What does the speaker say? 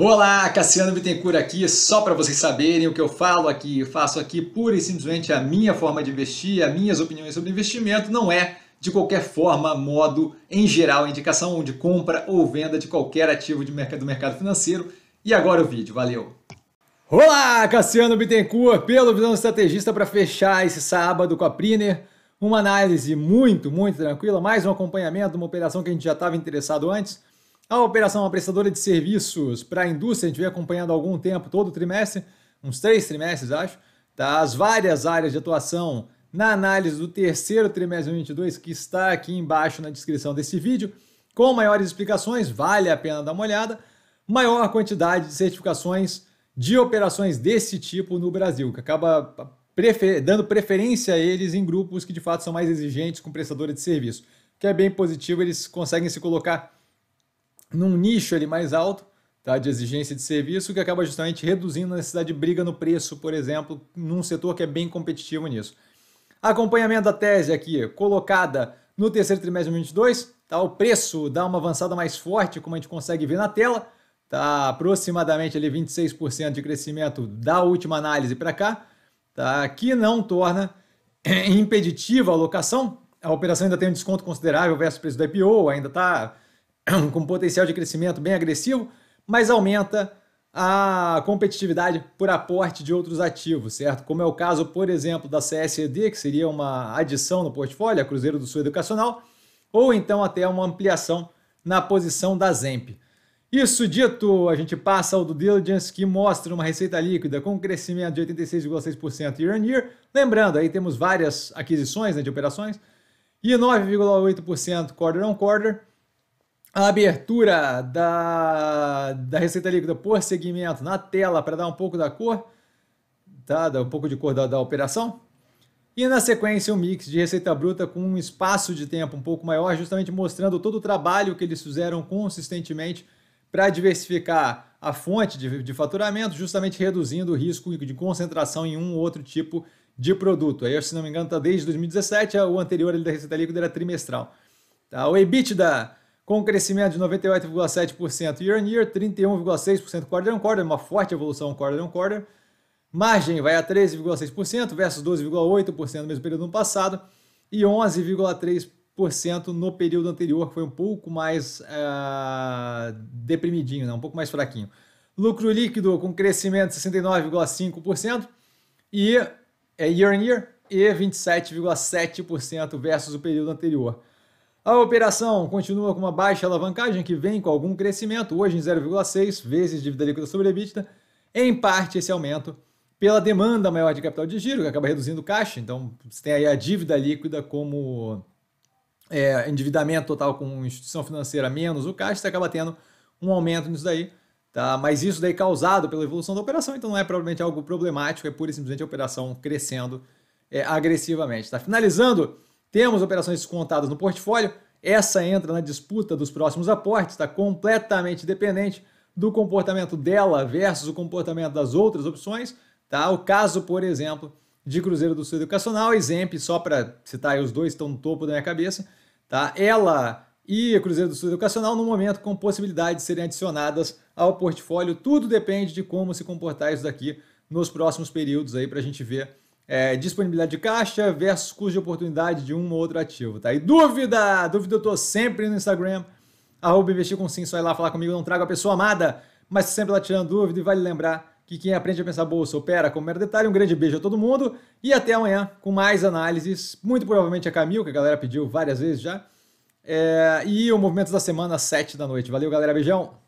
Olá, Cassiano Bittencourt aqui, só para vocês saberem o que eu falo aqui, eu faço aqui pura e simplesmente a minha forma de investir, as minhas opiniões sobre investimento, não é de qualquer forma, modo, em geral, indicação de compra ou venda de qualquer ativo de mercado, do mercado financeiro. E agora o vídeo, valeu! Olá, Cassiano Bittencourt, pelo Visão Estrategista, para fechar esse sábado com a Priner, uma análise muito, muito tranquila, mais um acompanhamento, uma operação que a gente já estava interessado antes, a operação apressadora de serviços para a indústria, a gente vem acompanhando há algum tempo, todo trimestre, uns três trimestres, acho, das tá? as várias áreas de atuação na análise do terceiro trimestre de 2022, que está aqui embaixo na descrição desse vídeo, com maiores explicações, vale a pena dar uma olhada, maior quantidade de certificações de operações desse tipo no Brasil, que acaba prefer dando preferência a eles em grupos que de fato são mais exigentes com prestadores de serviço, que é bem positivo, eles conseguem se colocar num nicho ali mais alto tá, de exigência de serviço, que acaba justamente reduzindo a necessidade de briga no preço, por exemplo, num setor que é bem competitivo nisso. Acompanhamento da tese aqui, colocada no terceiro trimestre de 2022, tá, o preço dá uma avançada mais forte, como a gente consegue ver na tela, tá aproximadamente ali 26% de crescimento da última análise para cá, tá, que não torna impeditiva a alocação. A operação ainda tem um desconto considerável versus o preço do IPO, ainda está com potencial de crescimento bem agressivo, mas aumenta a competitividade por aporte de outros ativos, certo? Como é o caso, por exemplo, da CSED, que seria uma adição no portfólio, a Cruzeiro do Sul Educacional, ou então até uma ampliação na posição da Zemp. Isso dito, a gente passa ao do Diligence, que mostra uma receita líquida com crescimento de 86,6% year on year. Lembrando, aí temos várias aquisições né, de operações, e 9,8% quarter on quarter a abertura da, da receita líquida por segmento na tela para dar um pouco da cor, tá? Dar um pouco de cor da, da operação. E na sequência, um mix de receita bruta com um espaço de tempo um pouco maior, justamente mostrando todo o trabalho que eles fizeram consistentemente para diversificar a fonte de, de, faturamento, justamente reduzindo o risco de concentração em um ou outro tipo de produto. Aí, se não me engano, está desde 2017, o anterior da receita líquida era trimestral. Tá? O EBITDA com um crescimento de 98,7% year on year, 31,6% quarter on quarter, uma forte evolução quarter on quarter. Margem vai a 13,6% versus 12,8% no mesmo período no passado e 11,3% no período anterior, que foi um pouco mais uh, deprimidinho, né? um pouco mais fraquinho. Lucro líquido com crescimento de 69,5% e é year on year e 27,7% versus o período anterior. A operação continua com uma baixa alavancagem que vem com algum crescimento, hoje em 0,6 vezes dívida líquida sobre EBITDA, em parte esse aumento pela demanda maior de capital de giro, que acaba reduzindo o caixa, então você tem aí a dívida líquida como é, endividamento total com instituição financeira menos o caixa, você acaba tendo um aumento nisso daí, tá? mas isso daí causado pela evolução da operação, então não é provavelmente algo problemático, é pura e simplesmente a operação crescendo é, agressivamente. Tá? Finalizando temos operações descontadas no portfólio, essa entra na disputa dos próximos aportes, está completamente dependente do comportamento dela versus o comportamento das outras opções. Tá? O caso, por exemplo, de Cruzeiro do Sul Educacional, exemplo, só para citar os dois estão no topo da minha cabeça, tá? ela e Cruzeiro do Sul Educacional, no momento, com possibilidade de serem adicionadas ao portfólio. Tudo depende de como se comportar isso daqui nos próximos períodos aí para a gente ver é, disponibilidade de caixa versus custo de oportunidade de um ou outro ativo, tá? E dúvida, dúvida eu tô sempre no Instagram, arroba investir com sim, só ir lá falar comigo, não trago a pessoa amada, mas sempre lá tirando dúvida e vale lembrar que quem aprende a pensar bolsa opera como mero detalhe. Um grande beijo a todo mundo e até amanhã com mais análises, muito provavelmente a Camil, que a galera pediu várias vezes já, é, e o movimento da Semana, às 7 da noite. Valeu, galera, beijão!